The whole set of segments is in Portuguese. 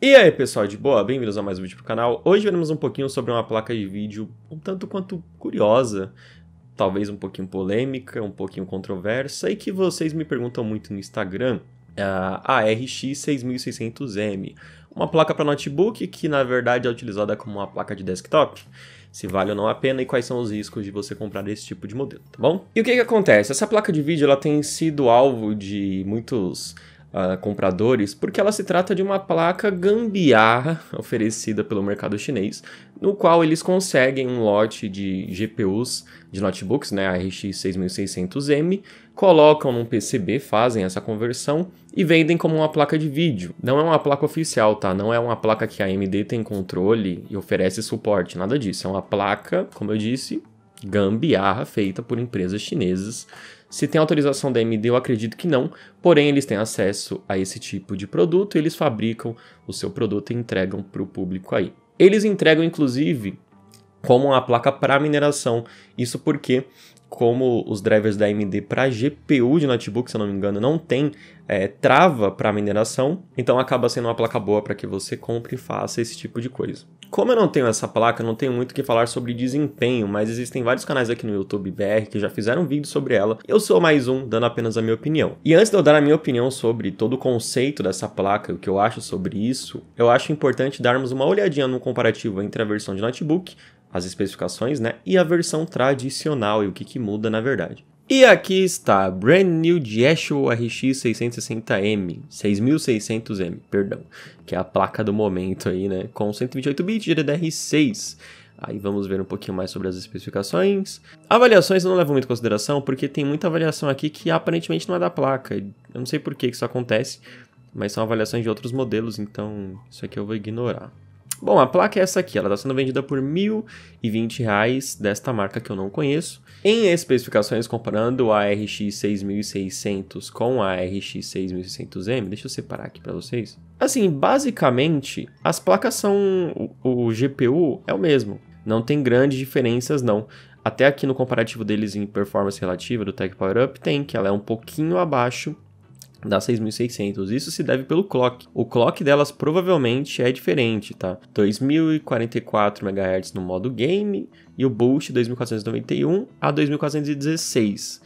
E aí pessoal de boa, bem-vindos a mais um vídeo pro canal. Hoje veremos um pouquinho sobre uma placa de vídeo um tanto quanto curiosa, talvez um pouquinho polêmica, um pouquinho controversa e que vocês me perguntam muito no Instagram, ah, a RX 6600M. Uma placa para notebook que na verdade é utilizada como uma placa de desktop se vale ou não a pena e quais são os riscos de você comprar esse tipo de modelo, tá bom? E o que que acontece? Essa placa de vídeo ela tem sido alvo de muitos uh, compradores, porque ela se trata de uma placa gambiarra oferecida pelo mercado chinês, no qual eles conseguem um lote de GPUs de notebooks, né, a RX 6600M, colocam num PCB, fazem essa conversão e vendem como uma placa de vídeo. Não é uma placa oficial, tá? Não é uma placa que a AMD tem controle e oferece suporte, nada disso. É uma placa, como eu disse, gambiarra feita por empresas chinesas se tem autorização da MD, eu acredito que não, porém eles têm acesso a esse tipo de produto, eles fabricam o seu produto e entregam para o público aí. Eles entregam, inclusive, como uma placa para mineração. Isso porque como os drivers da AMD para GPU de notebook, se eu não me engano, não tem é, trava para mineração, então acaba sendo uma placa boa para que você compre e faça esse tipo de coisa. Como eu não tenho essa placa, não tenho muito o que falar sobre desempenho, mas existem vários canais aqui no YouTube BR que já fizeram vídeos sobre ela. Eu sou mais um, dando apenas a minha opinião. E antes de eu dar a minha opinião sobre todo o conceito dessa placa, o que eu acho sobre isso, eu acho importante darmos uma olhadinha no comparativo entre a versão de notebook as especificações, né? E a versão tradicional e o que, que muda na verdade. E aqui está, brand new Yeshua RX 660M, 6600M, perdão, que é a placa do momento aí, né, com 128 bits DDR6. Aí vamos ver um pouquinho mais sobre as especificações. Avaliações não levam muito em consideração, porque tem muita avaliação aqui que aparentemente não é da placa. Eu não sei por que isso acontece, mas são avaliações de outros modelos, então isso aqui eu vou ignorar. Bom, a placa é essa aqui, ela está sendo vendida por R$ 1.020 reais, desta marca que eu não conheço. Em especificações, comparando a RX 6600 com a RX 6600M, deixa eu separar aqui para vocês. Assim, basicamente, as placas são... O, o GPU é o mesmo, não tem grandes diferenças não. Até aqui no comparativo deles em performance relativa do Tech Power Up tem, que ela é um pouquinho abaixo dá 6.600. Isso se deve pelo clock. O clock delas provavelmente é diferente, tá? 2.044 MHz no modo game e o boost 2.491 a 2.416.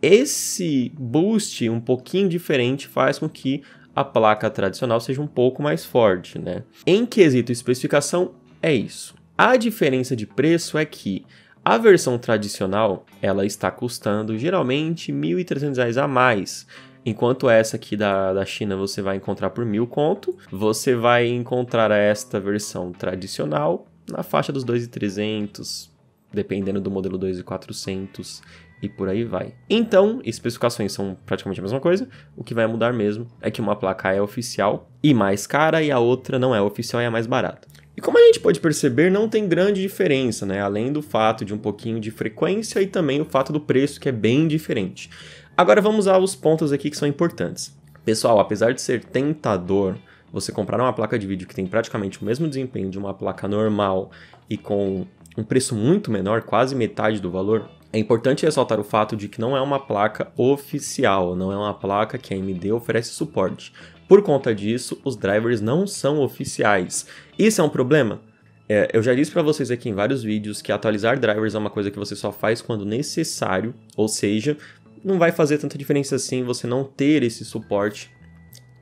Esse boost um pouquinho diferente faz com que a placa tradicional seja um pouco mais forte, né? Em quesito especificação, é isso. A diferença de preço é que a versão tradicional, ela está custando geralmente R$ 1.300 a mais, Enquanto essa aqui da, da China você vai encontrar por mil conto, você vai encontrar esta versão tradicional na faixa dos 2,300, dependendo do modelo 2,400 e por aí vai. Então, especificações são praticamente a mesma coisa, o que vai mudar mesmo é que uma placa é oficial e mais cara e a outra não é oficial e é mais barata. E como a gente pode perceber, não tem grande diferença, né? Além do fato de um pouquinho de frequência e também o fato do preço que é bem diferente. Agora vamos aos pontos aqui que são importantes. Pessoal, apesar de ser tentador você comprar uma placa de vídeo que tem praticamente o mesmo desempenho de uma placa normal e com um preço muito menor, quase metade do valor, é importante ressaltar o fato de que não é uma placa oficial, não é uma placa que a AMD oferece suporte. Por conta disso, os drivers não são oficiais. Isso é um problema? É, eu já disse para vocês aqui em vários vídeos que atualizar drivers é uma coisa que você só faz quando necessário, ou seja, não vai fazer tanta diferença assim você não ter esse suporte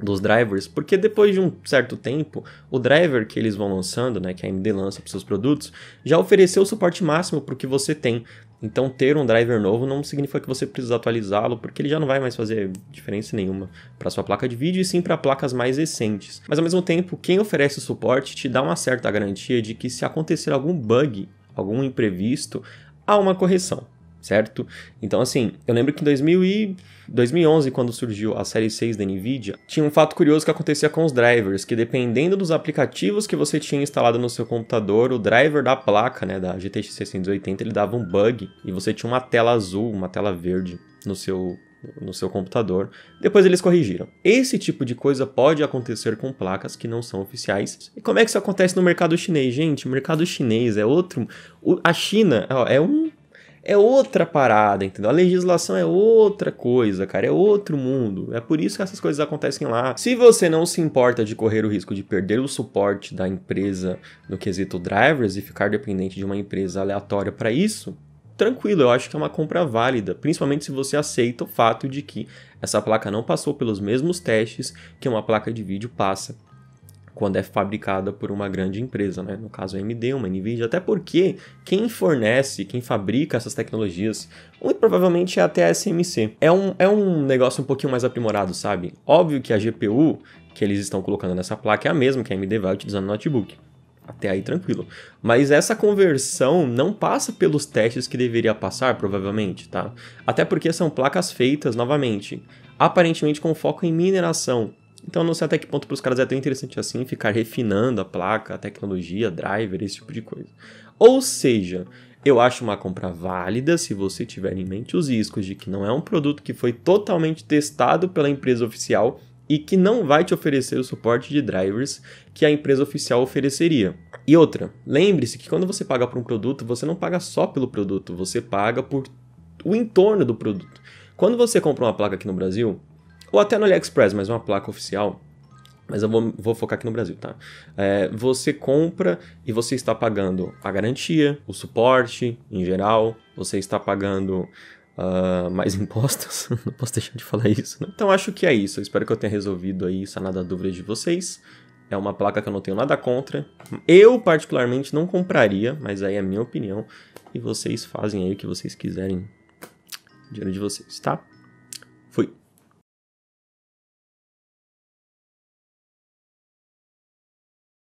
dos drivers, porque depois de um certo tempo, o driver que eles vão lançando, né, que a AMD lança para seus produtos, já ofereceu o suporte máximo para o que você tem. Então, ter um driver novo não significa que você precisa atualizá-lo, porque ele já não vai mais fazer diferença nenhuma para sua placa de vídeo e sim para placas mais recentes. Mas ao mesmo tempo, quem oferece o suporte te dá uma certa garantia de que se acontecer algum bug, algum imprevisto, há uma correção certo? Então, assim, eu lembro que em 2000 e 2011, quando surgiu a série 6 da Nvidia, tinha um fato curioso que acontecia com os drivers, que dependendo dos aplicativos que você tinha instalado no seu computador, o driver da placa, né, da GTX 680, ele dava um bug e você tinha uma tela azul, uma tela verde no seu no seu computador. Depois eles corrigiram. Esse tipo de coisa pode acontecer com placas que não são oficiais. E como é que isso acontece no mercado chinês, gente? O mercado chinês é outro. a China ó, é um é outra parada, entendeu? A legislação é outra coisa, cara, é outro mundo. É por isso que essas coisas acontecem lá. Se você não se importa de correr o risco de perder o suporte da empresa no quesito drivers e ficar dependente de uma empresa aleatória para isso, tranquilo, eu acho que é uma compra válida, principalmente se você aceita o fato de que essa placa não passou pelos mesmos testes que uma placa de vídeo passa quando é fabricada por uma grande empresa, né? no caso a AMD, uma NVIDIA, até porque quem fornece, quem fabrica essas tecnologias, muito provavelmente é até a SMC. É um, é um negócio um pouquinho mais aprimorado, sabe? Óbvio que a GPU que eles estão colocando nessa placa é a mesma que a AMD vai utilizando no notebook. Até aí tranquilo. Mas essa conversão não passa pelos testes que deveria passar, provavelmente, tá? Até porque são placas feitas novamente, aparentemente com foco em mineração. Então não sei até que ponto para os caras é tão interessante assim ficar refinando a placa, a tecnologia, driver, esse tipo de coisa. Ou seja, eu acho uma compra válida se você tiver em mente os riscos de que não é um produto que foi totalmente testado pela empresa oficial e que não vai te oferecer o suporte de drivers que a empresa oficial ofereceria. E outra, lembre-se que quando você paga por um produto, você não paga só pelo produto, você paga por o entorno do produto. Quando você compra uma placa aqui no Brasil, ou até no AliExpress, mas uma placa oficial. Mas eu vou, vou focar aqui no Brasil, tá? É, você compra e você está pagando a garantia, o suporte em geral, você está pagando uh, mais impostos. Não posso deixar de falar isso, né? Então acho que é isso. Eu espero que eu tenha resolvido aí, sanado a dúvida de vocês. É uma placa que eu não tenho nada contra. Eu, particularmente, não compraria, mas aí é a minha opinião. E vocês fazem aí o que vocês quiserem. Dinheiro de vocês, tá?